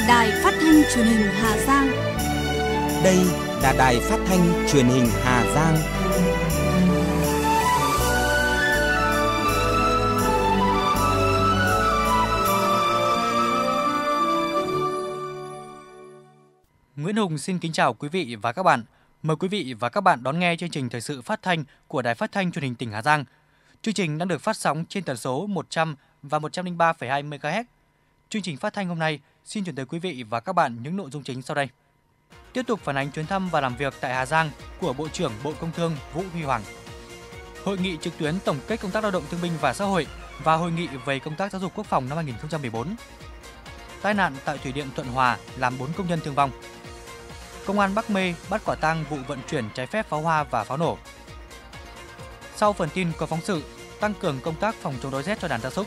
là Đài Phát thanh Truyền hình Hà Giang. Đây là Đài Phát thanh Truyền hình Hà Giang. Nguyễn Hùng xin kính chào quý vị và các bạn. Mời quý vị và các bạn đón nghe chương trình thời sự phát thanh của Đài Phát thanh Truyền hình tỉnh Hà Giang. Chương trình đang được phát sóng trên tần số 100 và 103,2 MHz. Chương trình phát thanh hôm nay xin chuyển tới quý vị và các bạn những nội dung chính sau đây. Tiếp tục phản ánh chuyến thăm và làm việc tại Hà Giang của Bộ trưởng Bộ Công Thương Vũ Huy Hoàng. Hội nghị trực tuyến tổng kết công tác lao động thương binh và xã hội và hội nghị về công tác giáo dục quốc phòng năm 2014. Tai nạn tại thủy điện Thuận Hòa làm 4 công nhân thương vong. Công an Bắc Mê bắt quả tang vụ vận chuyển trái phép pháo hoa và pháo nổ. Sau phần tin có phóng sự, tăng cường công tác phòng chống đói rét cho đàn gia súc.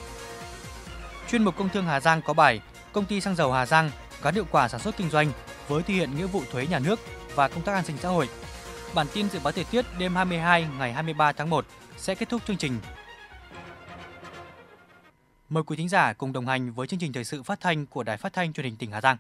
Chuyên mục công thương Hà Giang có bài công ty xăng dầu Hà Giang gắn hiệu quả sản xuất kinh doanh với thực hiện nghĩa vụ thuế nhà nước và công tác an sinh xã hội. Bản tin dự báo thời tiết đêm 22 ngày 23 tháng 1 sẽ kết thúc chương trình. Mời quý thính giả cùng đồng hành với chương trình thời sự phát thanh của Đài Phát thanh Truyền hình tỉnh Hà Giang.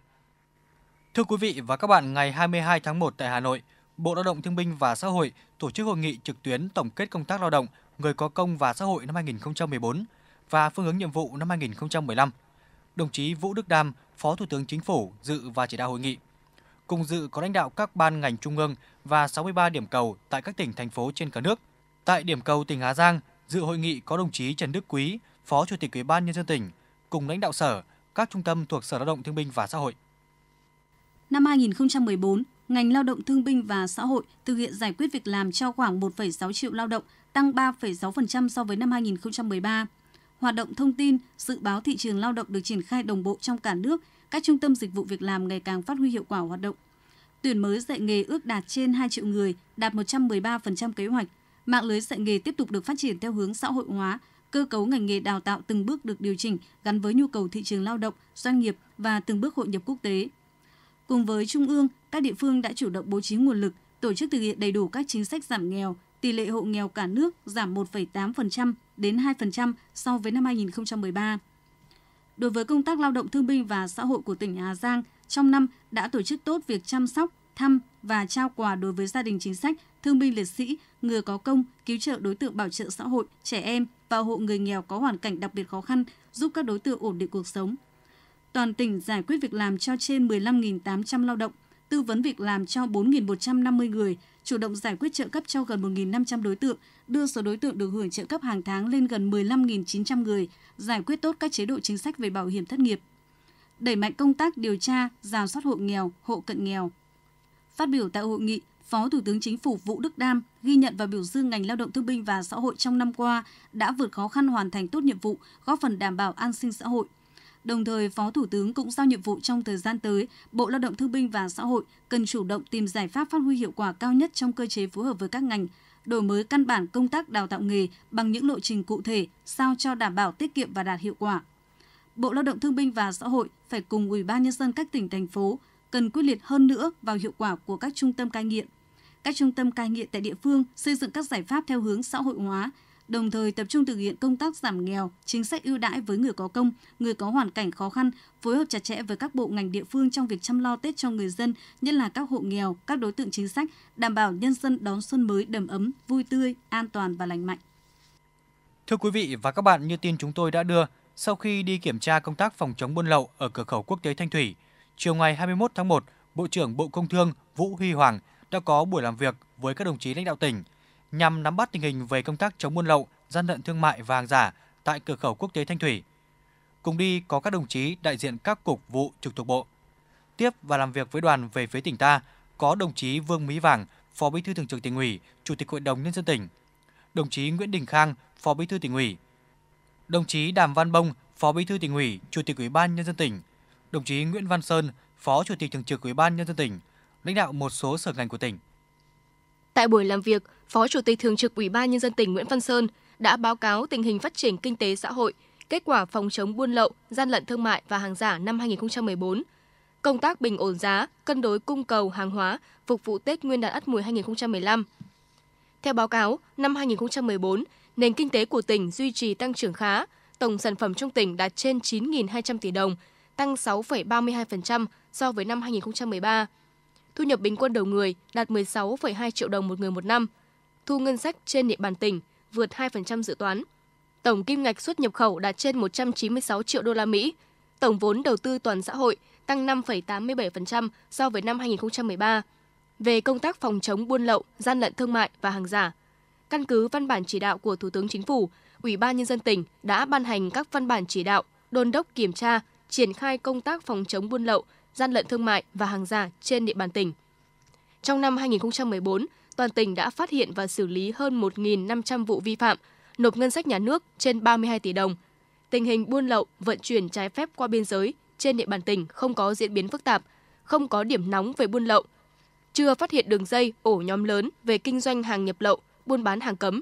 Thưa quý vị và các bạn, ngày 22 tháng 1 tại Hà Nội, Bộ Lao động Thương binh và Xã hội tổ chức hội nghị trực tuyến tổng kết công tác lao động, người có công và xã hội năm 2014 và phương hướng nhiệm vụ năm 2015 đồng chí Vũ Đức Đam, Phó Thủ tướng Chính phủ dự và chỉ đạo hội nghị. Cùng dự có lãnh đạo các ban ngành trung ương và 63 điểm cầu tại các tỉnh thành phố trên cả nước. Tại điểm cầu tỉnh Hà Giang, dự hội nghị có đồng chí Trần Đức Quý, Phó Chủ tịch Ủy ban nhân dân tỉnh cùng lãnh đạo sở, các trung tâm thuộc Sở Lao động Thương binh và Xã hội. Năm 2014, ngành lao động thương binh và xã hội thực hiện giải quyết việc làm cho khoảng 1,6 triệu lao động, tăng 3,6% so với năm 2013 hoạt động thông tin, dự báo thị trường lao động được triển khai đồng bộ trong cả nước, các trung tâm dịch vụ việc làm ngày càng phát huy hiệu quả hoạt động. Tuyển mới dạy nghề ước đạt trên 2 triệu người, đạt 113% kế hoạch. Mạng lưới dạy nghề tiếp tục được phát triển theo hướng xã hội hóa, cơ cấu ngành nghề đào tạo từng bước được điều chỉnh gắn với nhu cầu thị trường lao động, doanh nghiệp và từng bước hội nhập quốc tế. Cùng với Trung ương, các địa phương đã chủ động bố trí nguồn lực, tổ chức thực hiện đầy đủ các chính sách giảm nghèo, tỷ lệ hộ nghèo cả nước giảm 1,8% đến 2% so với năm 2013. Đối với công tác lao động thương binh và xã hội của tỉnh Hà Giang, trong năm đã tổ chức tốt việc chăm sóc, thăm và trao quà đối với gia đình chính sách, thương binh liệt sĩ, người có công, cứu trợ đối tượng bảo trợ xã hội, trẻ em và hộ người nghèo có hoàn cảnh đặc biệt khó khăn, giúp các đối tượng ổn định cuộc sống. Toàn tỉnh giải quyết việc làm cho trên 15.800 lao động, tư vấn việc làm cho 4.150 người, chủ động giải quyết trợ cấp cho gần 1.500 đối tượng, đưa số đối tượng được hưởng trợ cấp hàng tháng lên gần 15.900 người, giải quyết tốt các chế độ chính sách về bảo hiểm thất nghiệp. Đẩy mạnh công tác điều tra, giả soát hộ nghèo, hộ cận nghèo. Phát biểu tại hội nghị, Phó Thủ tướng Chính phủ Vũ Đức Đam ghi nhận và biểu dương ngành lao động thương binh và xã hội trong năm qua đã vượt khó khăn hoàn thành tốt nhiệm vụ, góp phần đảm bảo an sinh xã hội, Đồng thời, Phó Thủ tướng cũng giao nhiệm vụ trong thời gian tới, Bộ Lao động Thương binh và Xã hội cần chủ động tìm giải pháp phát huy hiệu quả cao nhất trong cơ chế phối hợp với các ngành, đổi mới căn bản công tác đào tạo nghề bằng những lộ trình cụ thể sao cho đảm bảo tiết kiệm và đạt hiệu quả. Bộ Lao động Thương binh và Xã hội phải cùng Ủy ban nhân dân các tỉnh thành phố cần quyết liệt hơn nữa vào hiệu quả của các trung tâm cai nghiện. Các trung tâm cai nghiện tại địa phương xây dựng các giải pháp theo hướng xã hội hóa, đồng thời tập trung thực hiện công tác giảm nghèo, chính sách ưu đãi với người có công, người có hoàn cảnh khó khăn, phối hợp chặt chẽ với các bộ ngành địa phương trong việc chăm lo Tết cho người dân, nhất là các hộ nghèo, các đối tượng chính sách, đảm bảo nhân dân đón xuân mới đầm ấm, vui tươi, an toàn và lành mạnh. Thưa quý vị và các bạn, như tin chúng tôi đã đưa, sau khi đi kiểm tra công tác phòng chống buôn lậu ở cửa khẩu quốc tế Thanh Thủy, chiều ngày 21 tháng 1, Bộ trưởng Bộ Công Thương Vũ Huy Hoàng đã có buổi làm việc với các đồng chí lãnh đạo tỉnh, nhằm nắm bắt tình hình về công tác chống buôn lậu, gian lận thương mại và hàng giả tại cửa khẩu quốc tế Thanh Thủy. Cùng đi có các đồng chí đại diện các cục vụ trực thuộc bộ. Tiếp và làm việc với đoàn về phía tỉnh ta có đồng chí Vương Mỹ Vàng, Phó Bí thư Thường trực Tỉnh ủy, Chủ tịch Hội đồng nhân dân tỉnh, đồng chí Nguyễn Đình Khang, Phó Bí thư Tỉnh ủy, đồng chí Đàm Văn Bông, Phó Bí thư Tỉnh ủy, Chủ tịch Ủy ban nhân dân tỉnh, đồng chí Nguyễn Văn Sơn, Phó Chủ tịch Thường trực Ủy ban nhân dân tỉnh, lãnh đạo một số sở ngành của tỉnh. Tại buổi làm việc, Phó Chủ tịch Thường trực Ủy ban Nhân dân tỉnh Nguyễn Văn Sơn đã báo cáo tình hình phát triển kinh tế xã hội, kết quả phòng chống buôn lậu, gian lận thương mại và hàng giả năm 2014, công tác bình ổn giá, cân đối cung cầu hàng hóa phục vụ Tết Nguyên đán Ất Mùi 2015. Theo báo cáo, năm 2014, nền kinh tế của tỉnh duy trì tăng trưởng khá, tổng sản phẩm trong tỉnh đạt trên 9.200 tỷ đồng, tăng 6,32% so với năm 2013 thu nhập bình quân đầu người đạt 16,2 triệu đồng một người một năm, thu ngân sách trên địa bàn tỉnh vượt 2% dự toán. Tổng kim ngạch xuất nhập khẩu đạt trên 196 triệu đô la Mỹ, tổng vốn đầu tư toàn xã hội tăng 5,87% so với năm 2013. Về công tác phòng chống buôn lậu, gian lận thương mại và hàng giả, căn cứ văn bản chỉ đạo của Thủ tướng Chính phủ, Ủy ban nhân dân tỉnh đã ban hành các văn bản chỉ đạo, đôn đốc kiểm tra, triển khai công tác phòng chống buôn lậu, gian lận thương mại và hàng giả trên địa bàn tỉnh. Trong năm 2014, toàn tỉnh đã phát hiện và xử lý hơn 1.500 vụ vi phạm, nộp ngân sách nhà nước trên 32 tỷ đồng. Tình hình buôn lậu, vận chuyển trái phép qua biên giới trên địa bàn tỉnh không có diễn biến phức tạp, không có điểm nóng về buôn lậu. Chưa phát hiện đường dây ổ nhóm lớn về kinh doanh hàng nhập lậu, buôn bán hàng cấm.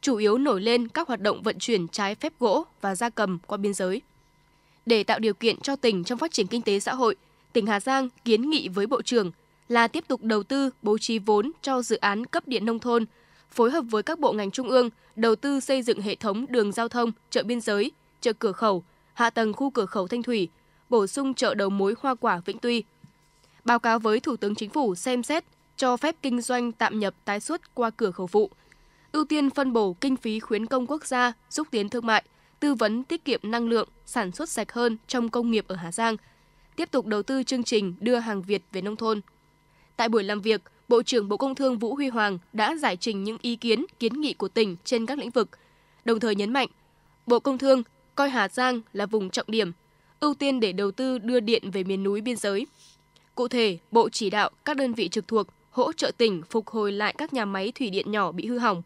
Chủ yếu nổi lên các hoạt động vận chuyển trái phép gỗ và gia cầm qua biên giới. Để tạo điều kiện cho tỉnh trong phát triển kinh tế xã hội, tỉnh Hà Giang kiến nghị với Bộ trưởng là tiếp tục đầu tư bố trí vốn cho dự án cấp điện nông thôn, phối hợp với các bộ ngành trung ương đầu tư xây dựng hệ thống đường giao thông, chợ biên giới, chợ cửa khẩu, hạ tầng khu cửa khẩu Thanh Thủy, bổ sung chợ đầu mối hoa quả Vĩnh Tuy. Báo cáo với Thủ tướng Chính phủ xem xét cho phép kinh doanh tạm nhập tái xuất qua cửa khẩu phụ. Ưu tiên phân bổ kinh phí khuyến công quốc gia, xúc tiến thương mại, tư vấn tiết kiệm năng lượng, sản xuất sạch hơn trong công nghiệp ở Hà Giang – tiếp tục đầu tư chương trình đưa hàng Việt về nông thôn. Tại buổi làm việc, Bộ trưởng Bộ Công Thương Vũ Huy Hoàng đã giải trình những ý kiến, kiến nghị của tỉnh trên các lĩnh vực, đồng thời nhấn mạnh Bộ Công Thương coi Hà Giang là vùng trọng điểm, ưu tiên để đầu tư đưa điện về miền núi biên giới. Cụ thể, Bộ chỉ đạo các đơn vị trực thuộc hỗ trợ tỉnh phục hồi lại các nhà máy thủy điện nhỏ bị hư hỏng,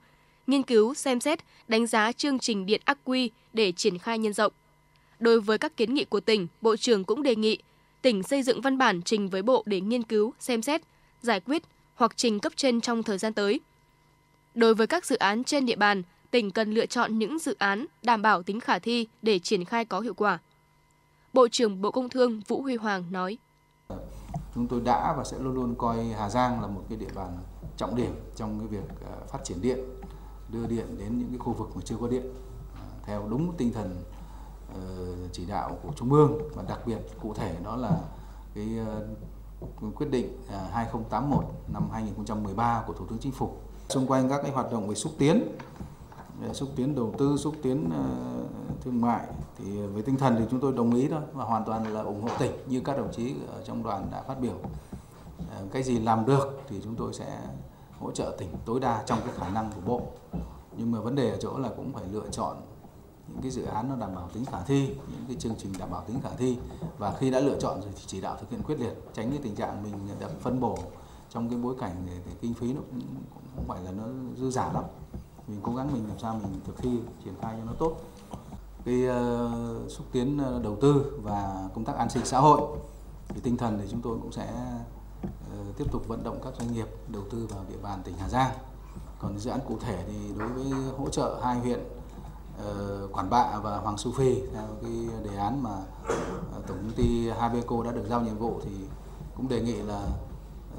nghiên cứu, xem xét, đánh giá chương trình điện ắc quy để triển khai nhân rộng. Đối với các kiến nghị của tỉnh, Bộ trưởng cũng đề nghị tỉnh xây dựng văn bản trình với Bộ để nghiên cứu, xem xét, giải quyết hoặc trình cấp trên trong thời gian tới. Đối với các dự án trên địa bàn, tỉnh cần lựa chọn những dự án đảm bảo tính khả thi để triển khai có hiệu quả. Bộ trưởng Bộ Công Thương Vũ Huy Hoàng nói. Chúng tôi đã và sẽ luôn luôn coi Hà Giang là một cái địa bàn trọng điểm trong cái việc ờ, phát triển điện, đưa điện đến những cái khu vực mà chưa có điện ờ, theo đúng tinh thần Ờ, chỉ đạo của Trung ương và đặc biệt cụ thể đó là cái ờ, quyết định 2081 à, năm 2013 của Thủ tướng Chính phủ xung quanh các cái hoạt động về xúc tiến xúc tiến đầu tư xúc tiến ờ, thương mại thì với tinh thần thì chúng tôi đồng ý thôi và hoàn toàn là ủng hộ tỉnh như các đồng chí trong đoàn đã phát biểu cái gì làm được thì chúng tôi sẽ hỗ trợ tỉnh tối đa trong cái khả năng của bộ nhưng mà vấn đề ở chỗ là cũng phải lựa chọn những cái dự án nó đảm bảo tính khả thi những cái chương trình đảm bảo tính khả thi và khi đã lựa chọn rồi thì chỉ đạo thực hiện quyết liệt tránh cái tình trạng mình đã phân bổ trong cái bối cảnh để, để kinh phí nó cũng, cũng không phải là nó dư giả lắm mình cố gắng mình làm sao mình thực thi triển khai cho nó tốt cái uh, xúc tiến ờ, đầu tư và công tác an sinh xã hội thì tinh thần thì chúng tôi cũng sẽ uh, tiếp tục vận động các doanh nghiệp đầu tư vào địa bàn tỉnh Hà Giang còn dự án cụ thể thì đối với hỗ trợ hai huyện Ờ, quản Bạ và Hoàng Su Phi theo cái đề án mà ờ, Tổng công ty Habeco đã được giao nhiệm vụ thì cũng đề nghị là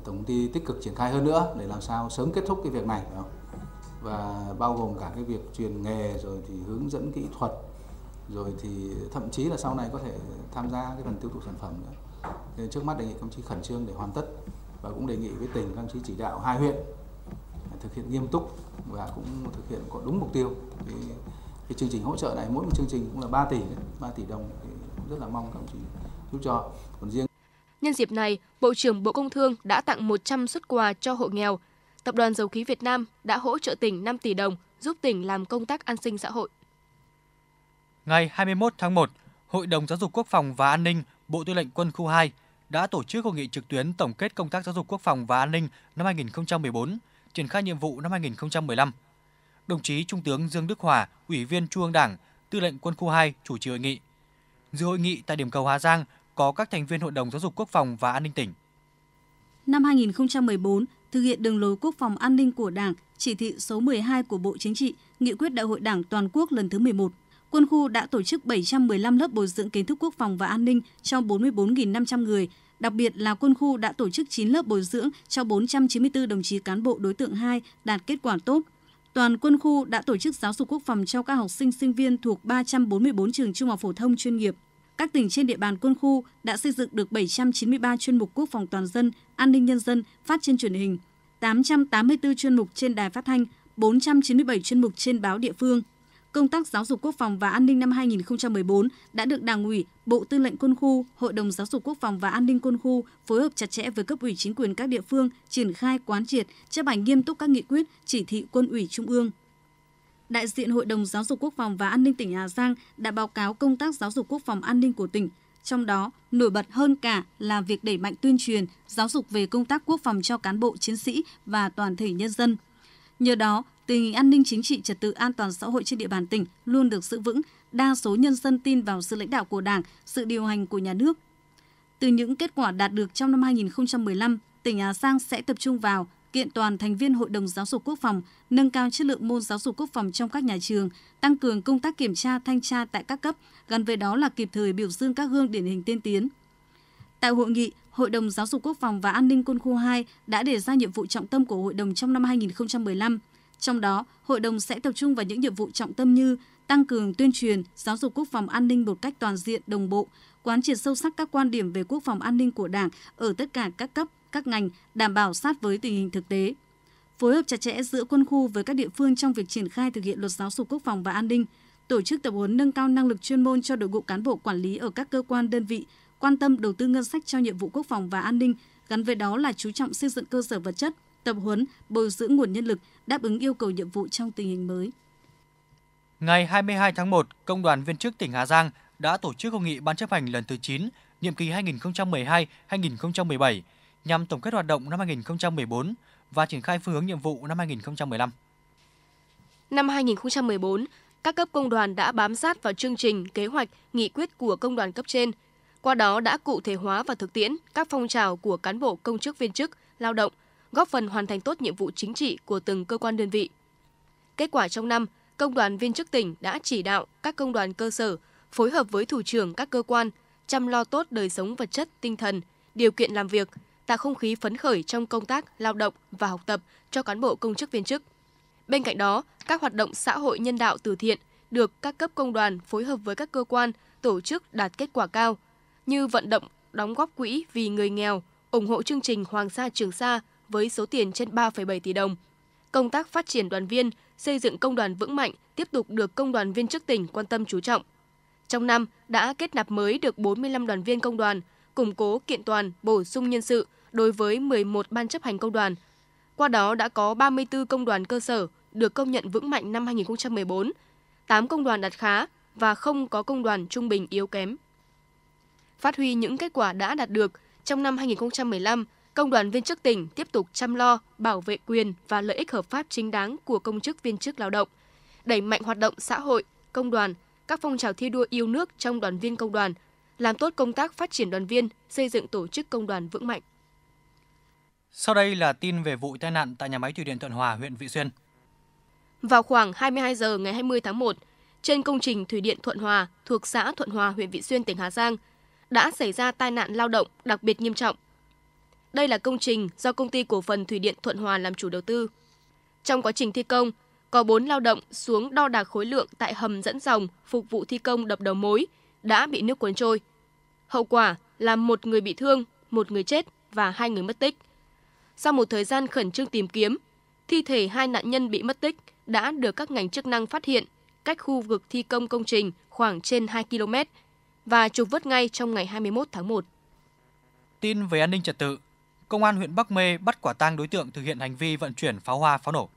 Tổng công ty tích cực triển khai hơn nữa để làm sao sớm kết thúc cái việc này và bao gồm cả cái việc truyền nghề rồi thì hướng dẫn kỹ thuật rồi thì thậm chí là sau này có thể tham gia cái phần tiêu thụ sản phẩm nữa. Nên trước mắt đề nghị công chí khẩn trương để hoàn tất và cũng đề nghị với tỉnh công chí chỉ đạo hai huyện thực hiện nghiêm túc và cũng thực hiện có đúng mục tiêu cái thì chương trình hỗ trợ này mỗi một chương trình cũng là 3 tỷ 3 tỷ đồng thì rất là mong các đồng chí giúp cho còn riêng Nhân dịp này, Bộ trưởng Bộ Công Thương đã tặng 100 xuất quà cho hộ nghèo. Tập đoàn Dầu khí Việt Nam đã hỗ trợ tỉnh 5 tỷ đồng giúp tỉnh làm công tác an sinh xã hội. Ngày 21 tháng 1, Hội đồng Giáo dục Quốc phòng và An ninh, Bộ Tư lệnh Quân khu 2 đã tổ chức hội nghị trực tuyến tổng kết công tác giáo dục quốc phòng và an ninh năm 2014, triển khai nhiệm vụ năm 2015 đồng chí Trung tướng Dương Đức Hòa, Ủy viên Trung ương Đảng, Tư lệnh Quân khu 2 chủ trì hội nghị. Dự hội nghị tại điểm cầu Hà Giang có các thành viên Hội đồng Giáo dục Quốc phòng và An ninh tỉnh. Năm 2014, thực hiện đường lối quốc phòng an ninh của Đảng, chỉ thị số 12 của Bộ Chính trị, nghị quyết Đại hội Đảng toàn quốc lần thứ 11, quân khu đã tổ chức 715 lớp bồi dưỡng kiến thức quốc phòng và an ninh cho 44.500 người. Đặc biệt là quân khu đã tổ chức 9 lớp bồi dưỡng cho 494 đồng chí cán bộ đối tượng 2 đạt kết quả tốt – toàn quân khu đã tổ chức giáo dục quốc phòng cho các học sinh sinh viên thuộc 344 trường trung học phổ thông chuyên nghiệp. Các tỉnh trên địa bàn quân khu đã xây dựng được 793 chuyên mục quốc phòng toàn dân, an ninh nhân dân phát trên truyền hình, 884 chuyên mục trên đài phát thanh, 497 chuyên mục trên báo địa phương, công tác giáo dục quốc phòng và an ninh năm 2014 đã được Đảng ủy, Bộ Tư lệnh Quân khu, Hội đồng Giáo dục Quốc phòng và An ninh Quân khu phối hợp chặt chẽ với cấp ủy chính quyền các địa phương triển khai quán triệt, chấp hành nghiêm túc các nghị quyết, chỉ thị Quân ủy Trung ương. Đại diện Hội đồng Giáo dục Quốc phòng và An ninh tỉnh Hà Giang đã báo cáo công tác giáo dục quốc phòng an ninh của tỉnh, trong đó nổi bật hơn cả là việc đẩy mạnh tuyên truyền, giáo dục về công tác quốc phòng cho cán bộ chiến sĩ và toàn thể nhân dân. Nhờ đó, tình hình an ninh chính trị, trật tự an toàn xã hội trên địa bàn tỉnh luôn được giữ vững, đa số nhân dân tin vào sự lãnh đạo của Đảng, sự điều hành của nhà nước. Từ những kết quả đạt được trong năm 2015, tỉnh Hà Giang sẽ tập trung vào kiện toàn thành viên Hội đồng Giáo dục Quốc phòng, nâng cao chất lượng môn giáo dục quốc phòng trong các nhà trường, tăng cường công tác kiểm tra, thanh tra tại các cấp, Gần với đó là kịp thời biểu dương các gương điển hình tiên tiến. Tại hội nghị, Hội đồng Giáo dục Quốc phòng và An ninh Quân khu 2 đã đề ra nhiệm vụ trọng tâm của hội đồng trong năm 2015– trong đó, hội đồng sẽ tập trung vào những nhiệm vụ trọng tâm như tăng cường tuyên truyền, giáo dục quốc phòng an ninh một cách toàn diện, đồng bộ, quán triệt sâu sắc các quan điểm về quốc phòng an ninh của Đảng ở tất cả các cấp, các ngành, đảm bảo sát với tình hình thực tế. Phối hợp chặt chẽ giữa quân khu với các địa phương trong việc triển khai thực hiện luật giáo dục quốc phòng và an ninh, tổ chức tập huấn nâng cao năng lực chuyên môn cho đội ngũ cán bộ quản lý ở các cơ quan đơn vị, quan tâm đầu tư ngân sách cho nhiệm vụ quốc phòng và an ninh, gắn với đó là chú trọng xây dựng cơ sở vật chất, tập huấn, bồi dưỡng nguồn nhân lực đáp ứng yêu cầu nhiệm vụ trong tình hình mới. Ngày 22 tháng 1, Công đoàn viên chức tỉnh Hà Giang đã tổ chức hội nghị ban chấp hành lần thứ 9, nhiệm kỳ 2012-2017 nhằm tổng kết hoạt động năm 2014 và triển khai phương hướng nhiệm vụ năm 2015. Năm 2014, các cấp công đoàn đã bám sát vào chương trình, kế hoạch, nghị quyết của công đoàn cấp trên, qua đó đã cụ thể hóa và thực tiễn các phong trào của cán bộ công chức viên chức, lao động góp phần hoàn thành tốt nhiệm vụ chính trị của từng cơ quan đơn vị. Kết quả trong năm, công đoàn viên chức tỉnh đã chỉ đạo các công đoàn cơ sở phối hợp với thủ trưởng các cơ quan chăm lo tốt đời sống vật chất, tinh thần, điều kiện làm việc, tạo không khí phấn khởi trong công tác, lao động và học tập cho cán bộ công chức viên chức. Bên cạnh đó, các hoạt động xã hội nhân đạo từ thiện được các cấp công đoàn phối hợp với các cơ quan, tổ chức đạt kết quả cao, như vận động đóng góp quỹ vì người nghèo, ủng hộ chương trình Hoàng Sa Trường Sa với số tiền trên 3,7 tỷ đồng. Công tác phát triển đoàn viên, xây dựng công đoàn vững mạnh tiếp tục được công đoàn viên chức tỉnh quan tâm chú trọng. Trong năm đã kết nạp mới được 45 đoàn viên công đoàn, củng cố kiện toàn, bổ sung nhân sự đối với 11 ban chấp hành công đoàn. Qua đó đã có 34 công đoàn cơ sở được công nhận vững mạnh năm 2014, 8 công đoàn đạt khá và không có công đoàn trung bình yếu kém. Phát huy những kết quả đã đạt được, trong năm 2015, công đoàn viên chức tỉnh tiếp tục chăm lo, bảo vệ quyền và lợi ích hợp pháp chính đáng của công chức viên chức lao động, đẩy mạnh hoạt động xã hội, công đoàn, các phong trào thi đua yêu nước trong đoàn viên công đoàn, làm tốt công tác phát triển đoàn viên, xây dựng tổ chức công đoàn vững mạnh. Sau đây là tin về vụ tai nạn tại nhà máy thủy điện Thuận Hòa, huyện Vị Xuyên. Vào khoảng 22 giờ ngày 20 tháng 1, trên công trình thủy điện Thuận Hòa thuộc xã Thuận Hòa, huyện Vị Xuyên, tỉnh Hà Giang, đã xảy ra tai nạn lao động đặc biệt nghiêm trọng đây là công trình do công ty cổ phần thủy điện Thuận Hòa làm chủ đầu tư. Trong quá trình thi công, có 4 lao động xuống đo đạc khối lượng tại hầm dẫn dòng phục vụ thi công đập đầu mối đã bị nước cuốn trôi. Hậu quả là một người bị thương, một người chết và hai người mất tích. Sau một thời gian khẩn trương tìm kiếm, thi thể hai nạn nhân bị mất tích đã được các ngành chức năng phát hiện cách khu vực thi công công trình khoảng trên 2 km và trục vớt ngay trong ngày 21 tháng 1. Tin về an ninh trật tự, Công an huyện Bắc Mê bắt quả tang đối tượng thực hiện hành vi vận chuyển pháo hoa pháo nổ.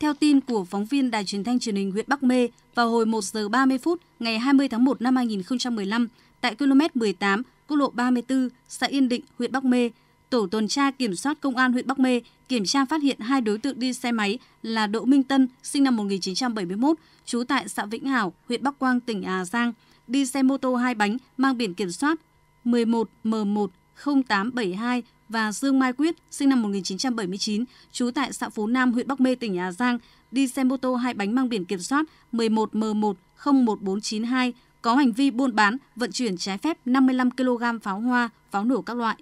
Theo tin của phóng viên Đài truyền thanh truyền hình huyện Bắc Mê, vào hồi 1 giờ 30 phút ngày 20 tháng 1 năm 2015, tại km 18, quốc lộ 34, xã Yên Định, huyện Bắc Mê, tổ tuần tra kiểm soát công an huyện Bắc Mê kiểm tra phát hiện hai đối tượng đi xe máy là Đỗ Minh Tân, sinh năm 1971, trú tại xã Vĩnh Hảo, huyện Bắc Quang, tỉnh Hà Giang, đi xe mô tô hai bánh mang biển kiểm soát 11M1 0872 và Dương Mai Quyết, sinh năm 1979, trú tại xã Phú Nam, huyện Bắc Mê, tỉnh Hà Giang, đi xe mô tô hai bánh mang biển kiểm soát 11 m 101492 có hành vi buôn bán, vận chuyển trái phép 55 kg pháo hoa, pháo nổ các loại.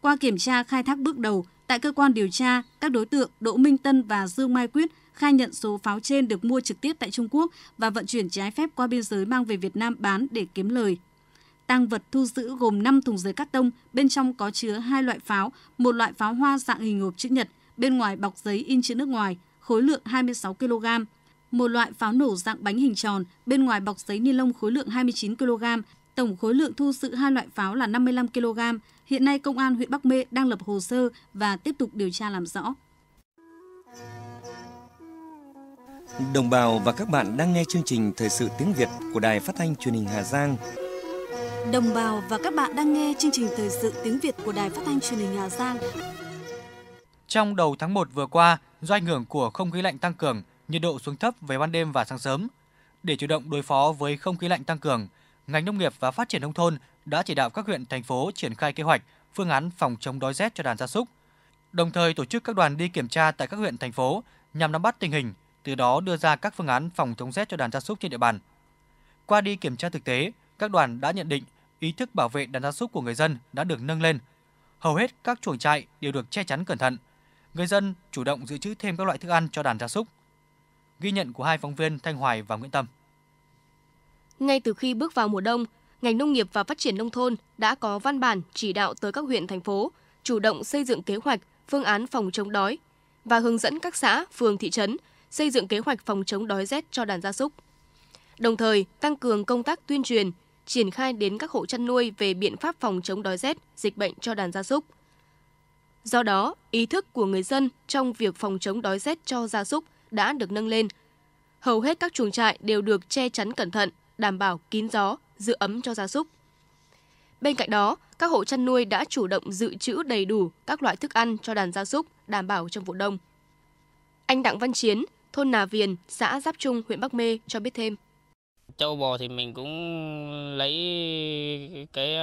Qua kiểm tra khai thác bước đầu, tại cơ quan điều tra, các đối tượng Đỗ Minh Tân và Dương Mai Quyết khai nhận số pháo trên được mua trực tiếp tại Trung Quốc và vận chuyển trái phép qua biên giới mang về Việt Nam bán để kiếm lời. Tăng vật thu giữ gồm 5 thùng giấy cắt tông, bên trong có chứa hai loại pháo, một loại pháo hoa dạng hình hộp chữ nhật, bên ngoài bọc giấy in chữ nước ngoài, khối lượng 26 kg, một loại pháo nổ dạng bánh hình tròn, bên ngoài bọc giấy ni lông khối lượng 29 kg, tổng khối lượng thu giữ hai loại pháo là 55 kg. Hiện nay công an huyện Bắc Mê đang lập hồ sơ và tiếp tục điều tra làm rõ. Đồng bào và các bạn đang nghe chương trình Thời sự tiếng Việt của Đài Phát thanh Truyền hình Hà Giang. Đồng bào và các bạn đang nghe chương trình thời sự tiếng Việt của Đài Phát thanh Truyền hình Hà Giang. Trong đầu tháng 1 vừa qua, do ảnh hưởng của không khí lạnh tăng cường, nhiệt độ xuống thấp về ban đêm và sáng sớm. Để chủ động đối phó với không khí lạnh tăng cường, ngành nông nghiệp và phát triển nông thôn đã chỉ đạo các huyện thành phố triển khai kế hoạch, phương án phòng chống đói rét cho đàn gia súc. Đồng thời tổ chức các đoàn đi kiểm tra tại các huyện thành phố nhằm nắm bắt tình hình, từ đó đưa ra các phương án phòng chống rét cho đàn gia súc trên địa bàn. Qua đi kiểm tra thực tế, các đoàn đã nhận định ý thức bảo vệ đàn gia súc của người dân đã được nâng lên. Hầu hết các chuồng trại đều được che chắn cẩn thận. Người dân chủ động dự trữ thêm các loại thức ăn cho đàn gia súc. Ghi nhận của hai phóng viên Thanh Hoài và Nguyễn Tâm. Ngay từ khi bước vào mùa đông, ngành nông nghiệp và phát triển nông thôn đã có văn bản chỉ đạo tới các huyện thành phố chủ động xây dựng kế hoạch, phương án phòng chống đói và hướng dẫn các xã, phường, thị trấn xây dựng kế hoạch phòng chống đói rét cho đàn gia súc. Đồng thời, tăng cường công tác tuyên truyền, triển khai đến các hộ chăn nuôi về biện pháp phòng chống đói rét, dịch bệnh cho đàn gia súc. Do đó, ý thức của người dân trong việc phòng chống đói rét cho gia súc đã được nâng lên. Hầu hết các chuồng trại đều được che chắn cẩn thận, đảm bảo kín gió, giữ ấm cho gia súc. Bên cạnh đó, các hộ chăn nuôi đã chủ động dự trữ đầy đủ các loại thức ăn cho đàn gia súc đảm bảo trong vụ đông. Anh Đặng Văn Chiến, thôn Nà Viền, xã Giáp Trung, huyện Bắc Mê cho biết thêm. Châu bò thì mình cũng lấy cái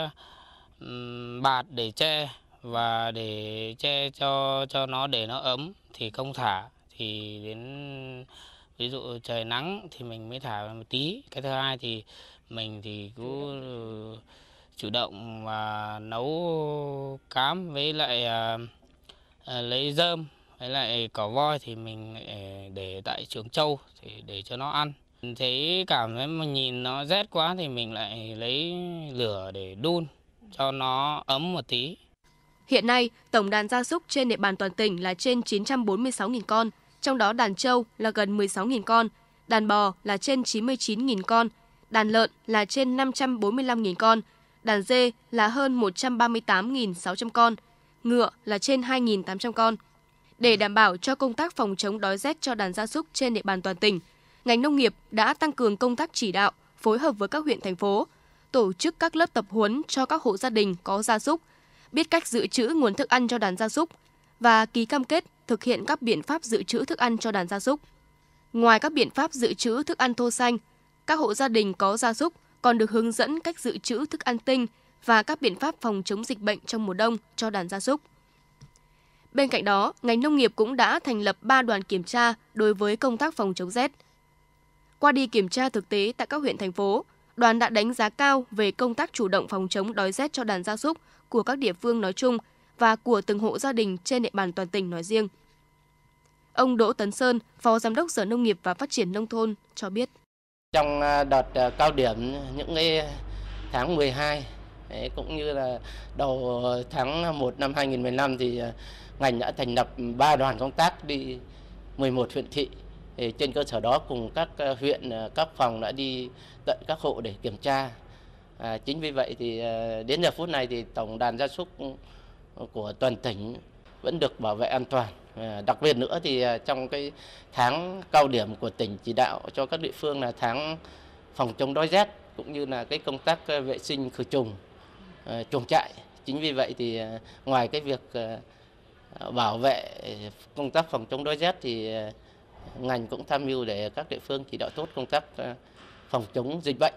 bạt để che và để che cho cho nó để nó ấm thì không thả thì đến ví dụ trời nắng thì mình mới thả một tí cái thứ hai thì mình thì cũng chủ động và nấu cám với lại à, à, lấy dơm với lại cỏ voi thì mình để tại chuồng trâu thì để cho nó ăn Thấy cảm thấy mà nhìn nó rét quá thì mình lại lấy lửa để đun cho nó ấm một tí. Hiện nay, tổng đàn gia súc trên địa bàn toàn tỉnh là trên 946.000 con, trong đó đàn trâu là gần 16.000 con, đàn bò là trên 99.000 con, đàn lợn là trên 545.000 con, đàn dê là hơn 138.600 con, ngựa là trên 2.800 con. Để đảm bảo cho công tác phòng chống đói rét cho đàn gia súc trên địa bàn toàn tỉnh, ngành nông nghiệp đã tăng cường công tác chỉ đạo, phối hợp với các huyện thành phố, tổ chức các lớp tập huấn cho các hộ gia đình có gia súc, biết cách dự trữ nguồn thức ăn cho đàn gia súc và ký cam kết thực hiện các biện pháp dự trữ thức ăn cho đàn gia súc. Ngoài các biện pháp dự trữ thức ăn thô xanh, các hộ gia đình có gia súc còn được hướng dẫn cách dự trữ thức ăn tinh và các biện pháp phòng chống dịch bệnh trong mùa đông cho đàn gia súc. Bên cạnh đó, ngành nông nghiệp cũng đã thành lập 3 đoàn kiểm tra đối với công tác phòng chống rét. Qua đi kiểm tra thực tế tại các huyện thành phố, đoàn đã đánh giá cao về công tác chủ động phòng chống đói rét cho đàn gia súc của các địa phương nói chung và của từng hộ gia đình trên địa bàn toàn tỉnh nói riêng. Ông Đỗ Tấn Sơn, Phó Giám đốc Sở Nông nghiệp và Phát triển Nông thôn cho biết. Trong à, đợt à, cao điểm những cái tháng 12 cũng như là đầu tháng 1 năm 2015 thì à, ngành đã thành lập 3 đoàn công tác đi 11 huyện thị thì trên cơ sở đó cùng các ờ, huyện, ờ, các phòng đã đi tận các hộ để kiểm tra. À, chính vì vậy thì ờ, đến giờ phút này thì tổng đàn gia súc của toàn tỉnh vẫn được bảo vệ an toàn. À, đặc biệt nữa thì trong cái tháng cao điểm của tỉnh chỉ đạo cho các địa phương là tháng phòng chống đói rét cũng như là cái công tác vệ sinh khử trùng chuồng trại. Chính vì vậy thì ngoài cái việc bảo vệ công tác phòng chống đói rét thì ngành cũng tham mưu để các địa phương chỉ đạo tốt công tác ờ, phòng chống dịch bệnh.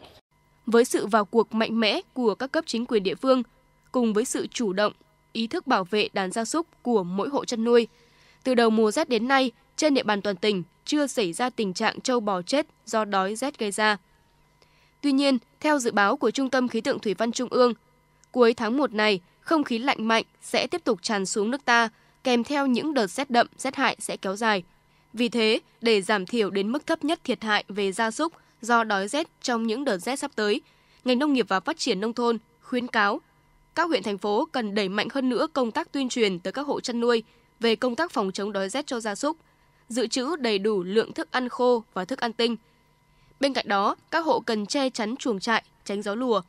Với sự vào cuộc mạnh mẽ của các cấp chính quyền địa phương, cùng với sự chủ động, ý thức bảo vệ đàn gia súc của mỗi hộ chăn nuôi, từ đầu mùa rét đến nay, trên địa bàn toàn tỉnh chưa xảy ra tình trạng trâu bò chết do đói rét gây ra. Tuy nhiên, theo dự báo của Trung tâm Khí tượng Thủy văn Trung ương, cuối tháng 1 này, không khí lạnh mạnh sẽ tiếp tục tràn xuống nước ta, kèm theo những đợt rét đậm, rét hại sẽ kéo dài – vì thế, để giảm thiểu đến mức thấp nhất thiệt hại về gia súc do đói rét trong những đợt rét sắp tới, ngành nông nghiệp và phát triển nông thôn khuyến cáo các huyện thành phố cần đẩy mạnh hơn nữa công tác tuyên truyền tới các hộ chăn nuôi về công tác phòng chống đói rét cho gia súc, dự trữ đầy đủ lượng thức ăn khô và thức ăn tinh. Bên cạnh đó, các hộ cần che chắn chuồng trại, tránh gió lùa.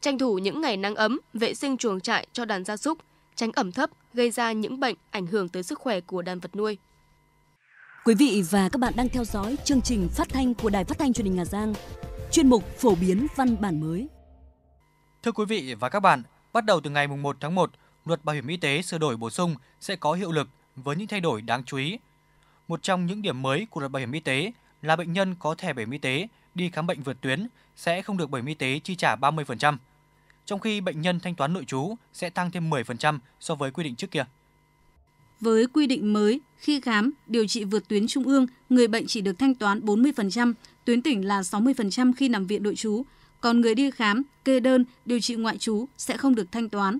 Tranh thủ những ngày nắng ấm, vệ sinh chuồng trại cho đàn gia súc, tránh ẩm thấp gây ra những bệnh ảnh hưởng tới sức khỏe của đàn vật nuôi. Quý vị và các bạn đang theo dõi chương trình phát thanh của Đài Phát thanh Truyền hình Hà Giang, chuyên mục phổ biến văn bản mới. Thưa quý vị và các bạn, bắt đầu từ ngày 1 tháng 1, luật bảo hiểm y tế sửa đổi bổ sung sẽ có hiệu lực với những thay đổi đáng chú ý. Một trong những điểm mới của luật bảo hiểm y tế là bệnh nhân có thẻ bảo hiểm y tế đi khám bệnh vượt tuyến sẽ không được bảo hiểm y tế chi trả 30%, trong khi bệnh nhân thanh toán nội trú sẽ tăng thêm 10% so với quy định trước kia. Với quy định mới, khi khám, điều trị vượt tuyến trung ương, người bệnh chỉ được thanh toán 40%, tuyến tỉnh là 60% khi nằm viện nội trú, còn người đi khám, kê đơn, điều trị ngoại trú sẽ không được thanh toán.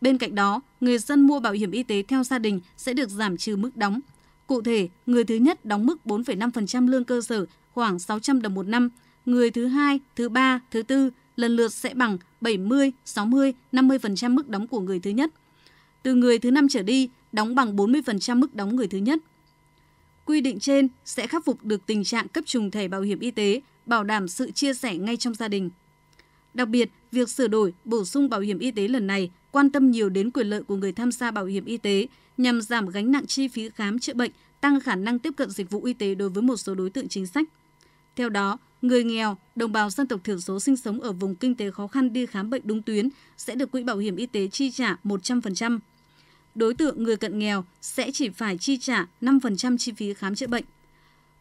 Bên cạnh đó, người dân mua bảo hiểm y tế theo gia đình sẽ được giảm trừ mức đóng. Cụ thể, người thứ nhất đóng mức 4,5% lương cơ sở, khoảng 600 đồng một năm, người thứ hai, thứ ba, thứ tư lần lượt sẽ bằng 70, 60, 50% mức đóng của người thứ nhất. Từ người thứ năm trở đi, đóng bằng 40% mức đóng người thứ nhất. Quy định trên sẽ khắc phục được tình trạng cấp trùng thẻ bảo hiểm y tế, bảo đảm sự chia sẻ ngay trong gia đình. Đặc biệt, việc sửa đổi, bổ sung bảo hiểm y tế lần này quan tâm nhiều đến quyền lợi của người tham gia bảo hiểm y tế nhằm giảm gánh nặng chi phí khám chữa bệnh, tăng khả năng tiếp cận dịch vụ y tế đối với một số đối tượng chính sách. Theo đó, người nghèo, đồng bào dân tộc thiểu số sinh sống ở vùng kinh tế khó khăn đi khám bệnh đúng tuyến sẽ được quỹ bảo hiểm y tế chi trả 100%, đối tượng người cận nghèo sẽ chỉ phải chi trả 5% chi phí khám chữa bệnh.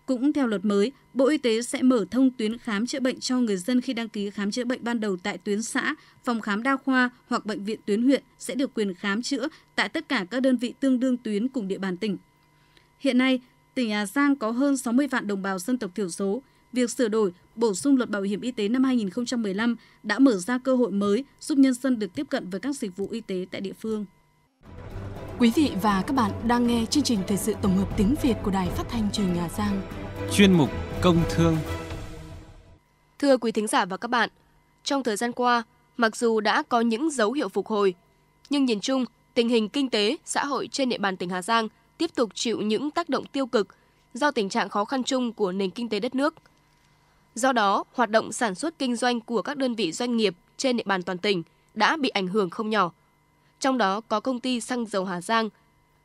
Cũng theo luật mới, Bộ Y tế sẽ mở thông tuyến khám chữa bệnh cho người dân khi đăng ký khám chữa bệnh ban đầu tại tuyến xã, phòng khám đa khoa hoặc bệnh viện tuyến huyện sẽ được quyền khám chữa tại tất cả các đơn vị tương đương tuyến cùng địa bàn tỉnh. Hiện nay, tỉnh Hà Giang có hơn 60 vạn đồng bào dân tộc thiểu số. Việc sửa đổi, bổ sung luật bảo hiểm y tế năm 2015 đã mở ra cơ hội mới giúp nhân dân được tiếp cận với các dịch vụ y tế tại địa phương. Quý vị và các bạn đang nghe chương trình thời sự tổng hợp tiếng Việt của Đài Phát thanh Truyền Nhà Giang. Chuyên mục Công thương. Thưa quý thính giả và các bạn, trong thời gian qua, mặc dù đã có những dấu hiệu phục hồi, nhưng nhìn chung, tình hình kinh tế, xã hội trên địa bàn tỉnh Hà Giang tiếp tục chịu những tác động tiêu cực do tình trạng khó khăn chung của nền kinh tế đất nước. Do đó, hoạt động sản xuất kinh doanh của các đơn vị doanh nghiệp trên địa bàn toàn tỉnh đã bị ảnh hưởng không nhỏ – trong đó có công ty xăng dầu Hà Giang.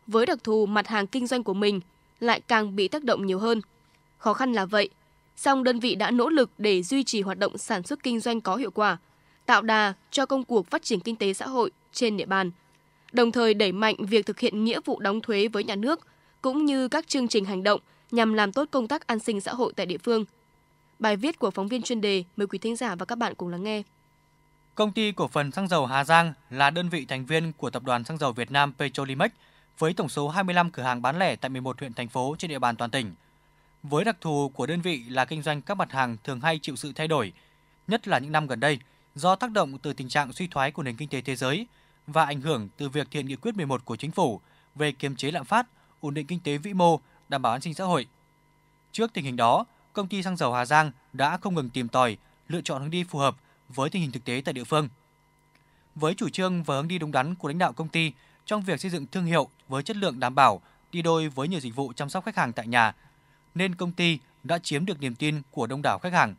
Với đặc thù mặt hàng kinh doanh của mình lại càng bị tác động nhiều hơn. Khó khăn là vậy, song đơn vị đã nỗ lực để duy trì hoạt động sản xuất kinh doanh có hiệu quả, tạo đà cho công cuộc phát triển kinh tế xã hội trên địa bàn, đồng thời đẩy mạnh việc thực hiện nghĩa vụ đóng thuế với nhà nước cũng như các chương trình hành động nhằm làm tốt công tác an sinh xã hội tại địa phương. Bài viết của phóng viên chuyên đề mời quý thính giả và các bạn cùng lắng nghe. Công ty cổ phần xăng dầu Hà Giang là đơn vị thành viên của Tập đoàn Xăng dầu Việt Nam Petrolimex với tổng số 25 cửa hàng bán lẻ tại 11 huyện thành phố trên địa bàn toàn tỉnh. Với đặc thù của đơn vị là kinh doanh các mặt hàng thường hay chịu sự thay đổi, nhất là những năm gần đây do tác động từ tình trạng suy thoái của nền kinh tế thế giới và ảnh hưởng từ việc thiện nghị quyết 11 của chính phủ về kiềm chế lạm phát, ổn định kinh tế vĩ mô, đảm bảo an sinh xã hội. Trước tình hình đó, công ty xăng dầu Hà Giang đã không ngừng tìm tòi, lựa chọn hướng đi phù hợp – với tình hình thực tế tại địa phương. Với chủ trương và hướng đi đúng đắn của lãnh đạo công ty trong việc xây dựng thương hiệu với chất lượng đảm bảo đi đôi với nhiều dịch vụ chăm sóc khách hàng tại nhà, nên công ty đã chiếm được niềm tin của đông đảo khách hàng.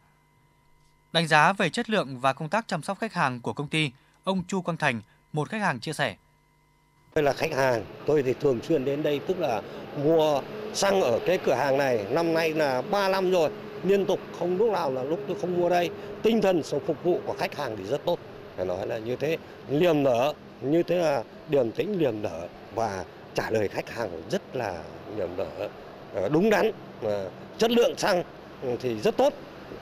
Đánh giá về chất lượng và công tác chăm sóc khách hàng của công ty, ông Chu Quang Thành, một khách hàng chia sẻ. Tôi là khách hàng, tôi thì thường xuyên đến đây tức là mua xăng ở cái cửa hàng này, năm nay là 3 năm rồi, liên tục không lúc nào là lúc tôi không mua đây tinh thần sự phục vụ của khách hàng thì rất tốt phải nói là như thế liềm nở như thế là điềm tĩnh liềm nở và trả lời khách hàng rất là liềm nở ờ, đúng đắn chất lượng xăng ừ, thì rất tốt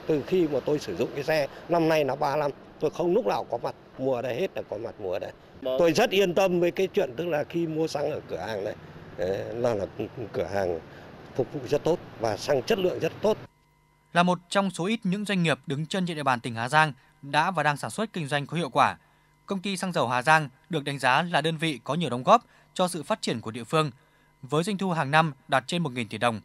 từ khi mà tôi sử dụng cái xe năm nay nó 3 năm tôi không lúc nào có mặt mua ở đây hết là có mặt mua ở đây vâng. tôi rất yên tâm với cái chuyện tức là khi mua xăng ở cửa hàng này là là cửa hàng phục vụ rất tốt và xăng chất lượng rất tốt là một trong số ít những doanh nghiệp đứng chân trên địa bàn tỉnh Hà Giang đã và đang sản xuất kinh doanh có hiệu quả. Công ty xăng dầu Hà Giang được đánh giá là đơn vị có nhiều đóng góp cho sự phát triển của địa phương, với doanh thu hàng năm đạt trên 1.000 tỷ đồng.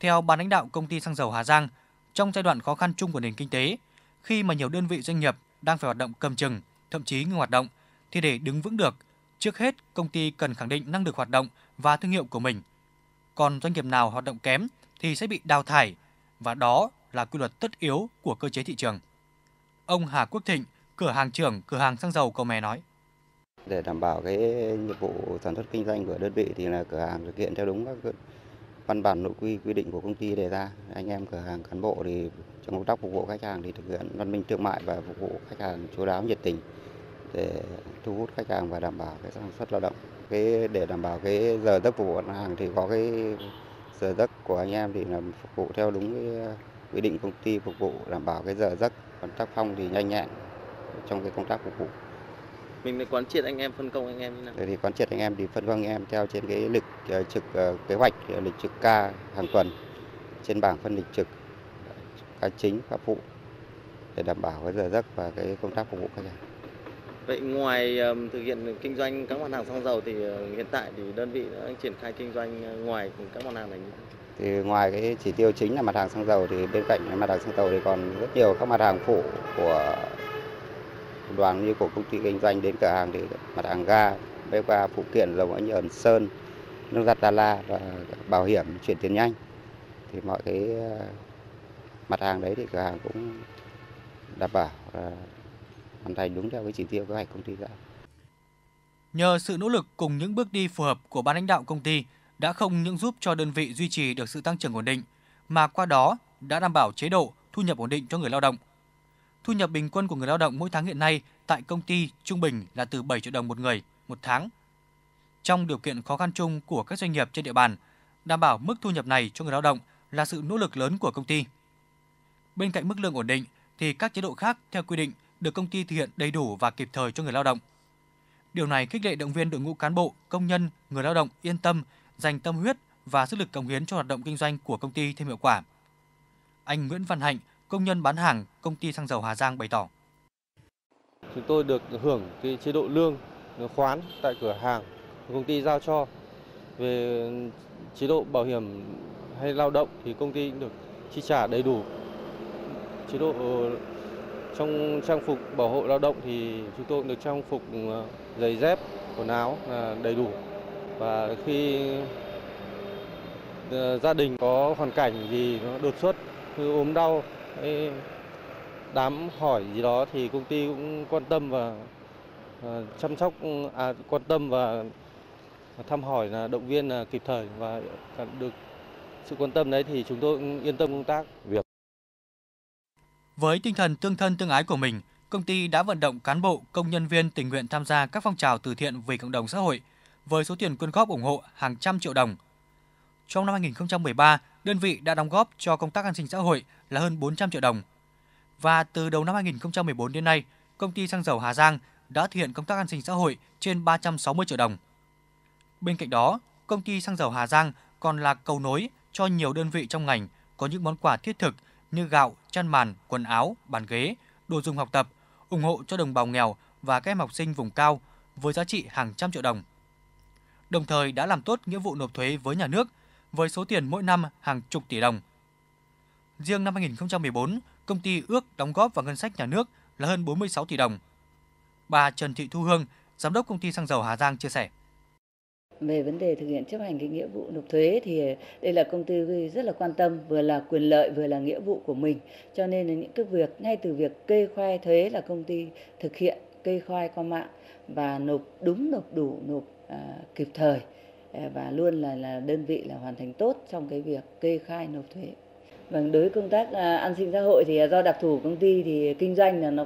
Theo ban lãnh đạo công ty xăng dầu Hà Giang, trong giai đoạn khó khăn chung của nền kinh tế, khi mà nhiều đơn vị doanh nghiệp đang phải hoạt động cầm chừng, thậm chí ngừng hoạt động, thì để đứng vững được, trước hết công ty cần khẳng định năng lực hoạt động và thương hiệu của mình. Còn doanh nghiệp nào hoạt động kém thì sẽ bị đào thải và đó là quy luật tất yếu của cơ chế thị trường. Ông Hà Quốc Thịnh, cửa hàng trưởng cửa hàng xăng dầu Cầu Mè nói. Để đảm bảo cái nhiệm vụ sản xuất kinh doanh của đơn vị thì là cửa hàng thực hiện theo đúng các văn bản nội quy quy định của công ty đề ra. Anh em cửa hàng cán bộ thì trong công tác phục vụ khách hàng thì thực hiện văn minh thương mại và phục vụ khách hàng chú đáo nhiệt tình để thu hút khách hàng và đảm bảo cái sản xuất lao động. Cái để đảm bảo cái giờ giấc phục vụ hàng thì có cái giờ giấc của anh em thì là phục vụ theo đúng cái ờ, quy định công ty phục vụ đảm bảo cái giờ giấc còn tác phong thì nhanh nhẹn trong cái công tác phục vụ mình quán triệt anh em phân công anh em như nào thì quán triệt anh em thì phân công anh em theo trên cái lịch ờ, trực ờ, kế hoạch lịch trực ca hàng tuần trên bảng phân lịch trực ca chính và phụ để đảm bảo cái giờ giấc và cái công tác phục vụ khách hàng Vậy ngoài thực hiện kinh doanh các mặt hàng xăng dầu thì ờ, hiện tại thì đơn vị đã triển khai kinh doanh ờ, ngoài các mặt hàng này như thì ngoài cái chỉ tiêu chính là mặt hàng xăng dầu thì bên cạnh mặt hàng xăng dầu thì còn rất nhiều các mặt hàng phụ của đoàn như của công ty kinh doanh đến cửa hàng thì mặt hàng ga, bếp ga, phụ kiện, dầu mỡ ẩn sơn, nước giặt Đà La và bảo hiểm chuyển tiền nhanh. Thì mọi cái ờ, mặt hàng đấy thì cửa hàng cũng đảm bảo hoàn thành đúng theo cái chỉ tiêu kế hoạch công ty ra. Nhờ sự nỗ lực cùng những bước đi phù hợp của ban lãnh đạo công ty đã không những giúp cho đơn vị duy trì được sự tăng trưởng ổn định mà qua đó đã đảm bảo chế độ thu nhập ổn định cho người lao động. Thu nhập bình quân của người lao động mỗi tháng hiện nay tại công ty trung bình là từ 7 triệu đồng một người một tháng. Trong điều kiện khó khăn chung của các doanh nghiệp trên địa bàn, đảm bảo mức thu nhập này cho người lao động là sự nỗ lực lớn của công ty. Bên cạnh mức lương ổn định thì các chế độ khác theo quy định được công ty thực hiện đầy đủ và kịp thời cho người lao động. Điều này khích lệ động viên đội ngũ cán bộ, công nhân, người lao động yên tâm, dành tâm huyết và sức lực cống hiến cho hoạt động kinh doanh của công ty thêm hiệu quả. Anh Nguyễn Văn Hạnh, công nhân bán hàng công ty xăng dầu Hà Giang bày tỏ. Chúng tôi được hưởng cái chế độ lương khoán tại cửa hàng công ty giao cho về chế độ bảo hiểm hay lao động thì công ty cũng được chi trả đầy đủ chế độ trong trang phục bảo hộ lao động thì chúng tôi cũng được trang phục ờ, giày dép, quần áo là đầy đủ. Và khi ờ, gia đình có hoàn cảnh gì nó đột xuất như ốm đau hay đám hỏi gì đó thì công ty cũng quan tâm và ờ, chăm sóc à, quan tâm và thăm hỏi là động viên là kịp thời và được sự quan tâm đấy thì chúng tôi cũng yên tâm công tác. Việc với tinh thần tương thân tương ái của mình, công ty đã vận động cán bộ, công nhân viên tình nguyện tham gia các phong trào từ thiện vì cộng đồng xã hội với số tiền quyên góp ủng hộ hàng trăm triệu đồng. Trong năm 2013, đơn vị đã đóng góp cho công tác an sinh xã hội là hơn 400 triệu đồng. Và từ đầu năm 2014 đến nay, công ty xăng dầu Hà Giang đã thực hiện công tác an sinh xã hội trên 360 triệu đồng. Bên cạnh đó, công ty xăng dầu Hà Giang còn là cầu nối cho nhiều đơn vị trong ngành có những món quà thiết thực như gạo, chăn màn, quần áo, bàn ghế, đồ dùng học tập, ủng hộ cho đồng bào nghèo và các em học sinh vùng cao với giá trị hàng trăm triệu đồng. Đồng thời đã làm tốt nghĩa vụ nộp thuế với nhà nước với số tiền mỗi năm hàng chục tỷ đồng. Riêng năm 2014, công ty ước đóng góp vào ngân sách nhà nước là hơn 46 tỷ đồng. Bà Trần Thị Thu Hương, giám đốc công ty xăng dầu Hà Giang chia sẻ về vấn đề thực hiện chấp hành cái nghĩa vụ nộp thuế thì đây là công ty rất là quan tâm vừa là quyền lợi vừa là nghĩa vụ của mình cho nên là những cái việc ngay từ việc kê khai thuế là công ty thực hiện kê khai qua mạng và nộp đúng nộp đủ nộp à, kịp thời à, và luôn là là đơn vị là hoàn thành tốt trong cái việc kê khai nộp thuế. và vâng, đối với công tác à, an sinh xã hội thì do đặc thù công ty thì kinh doanh là nó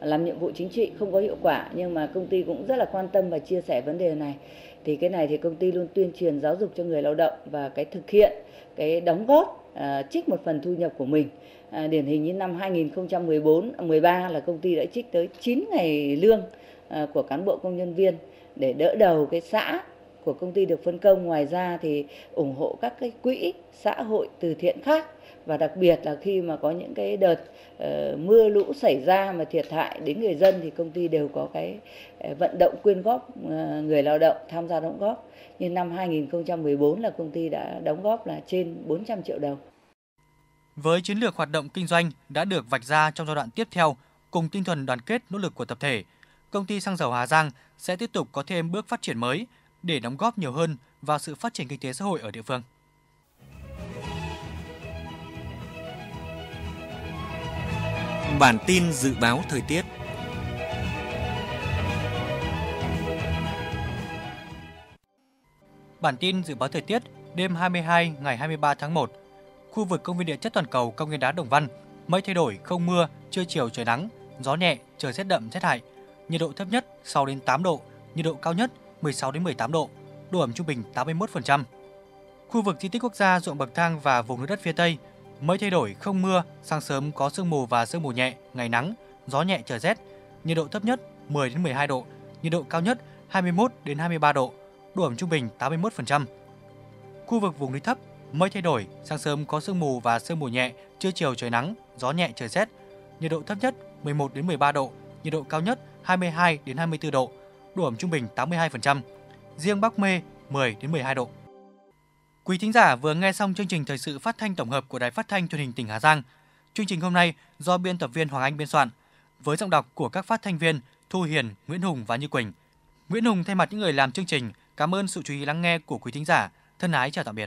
làm nhiệm vụ chính trị không có hiệu quả nhưng mà công ty cũng rất là quan tâm và chia sẻ vấn đề này thì cái này thì công ty luôn tuyên truyền giáo dục cho người lao động và cái thực hiện cái đóng góp à, trích một phần thu nhập của mình à, điển hình như năm 2014 13 à, là công ty đã trích tới 9 ngày lương à, của cán bộ công nhân viên để đỡ đầu cái xã của công ty được phân công ngoài ra thì ủng hộ các cái quỹ xã hội từ thiện khác và đặc biệt là khi mà có những cái đợt uh, mưa lũ xảy ra mà thiệt hại đến người dân thì công ty đều có cái uh, vận động quyên góp uh, người lao động tham gia đóng góp. Như năm 2014 là công ty đã đóng góp là trên 400 triệu đồng. Với chiến lược hoạt động kinh doanh đã được vạch ra trong giai đoạn tiếp theo, cùng tinh thần đoàn kết nỗ lực của tập thể, công ty xăng dầu Hà Giang sẽ tiếp tục có thêm bước phát triển mới – để đóng góp nhiều hơn vào sự phát triển kinh tế xã hội ở địa phương. Bản tin dự báo thời tiết Bản tin dự báo thời tiết đêm 22 ngày 23 tháng 1. Khu vực công viên địa chất toàn cầu công viên đá Đồng Văn, mây thay đổi, không mưa, trưa chiều trời nắng, gió nhẹ, trời rét đậm rét hại. Nhiệt độ thấp nhất 6 đến 8 độ, nhiệt độ cao nhất 16 đến 18 độ, độ ẩm trung bình 81%. Khu vực di tích quốc gia ruộng bậc thang và vùng núi đất phía Tây mới thay đổi không mưa, sáng sớm có sương mù và sương mù nhẹ, ngày nắng, gió nhẹ trời rét, nhiệt độ thấp nhất 10 đến 12 độ, nhiệt độ cao nhất 21 đến 23 độ, độ ẩm trung bình 81%. Khu vực vùng núi thấp mới thay đổi, sáng sớm có sương mù và sương mù nhẹ, trưa chiều trời nắng, gió nhẹ trời rét, nhiệt độ thấp nhất 11 đến 13 độ, nhiệt độ cao nhất 22 đến 24 độ, độ ẩm trung bình 82%, riêng Bắc Mê 10 đến 12 độ. Quý thính giả vừa nghe xong chương trình thời sự phát thanh tổng hợp của Đài Phát thanh Truyền hình tỉnh Hà Giang. Chương trình hôm nay do biên tập viên Hoàng Anh biên soạn với giọng đọc của các phát thanh viên Thu Hiền, Nguyễn Hùng và Như Quỳnh. Nguyễn Hùng thay mặt những người làm chương trình cảm ơn sự chú ý lắng nghe của quý thính giả. Thân ái chào tạm biệt.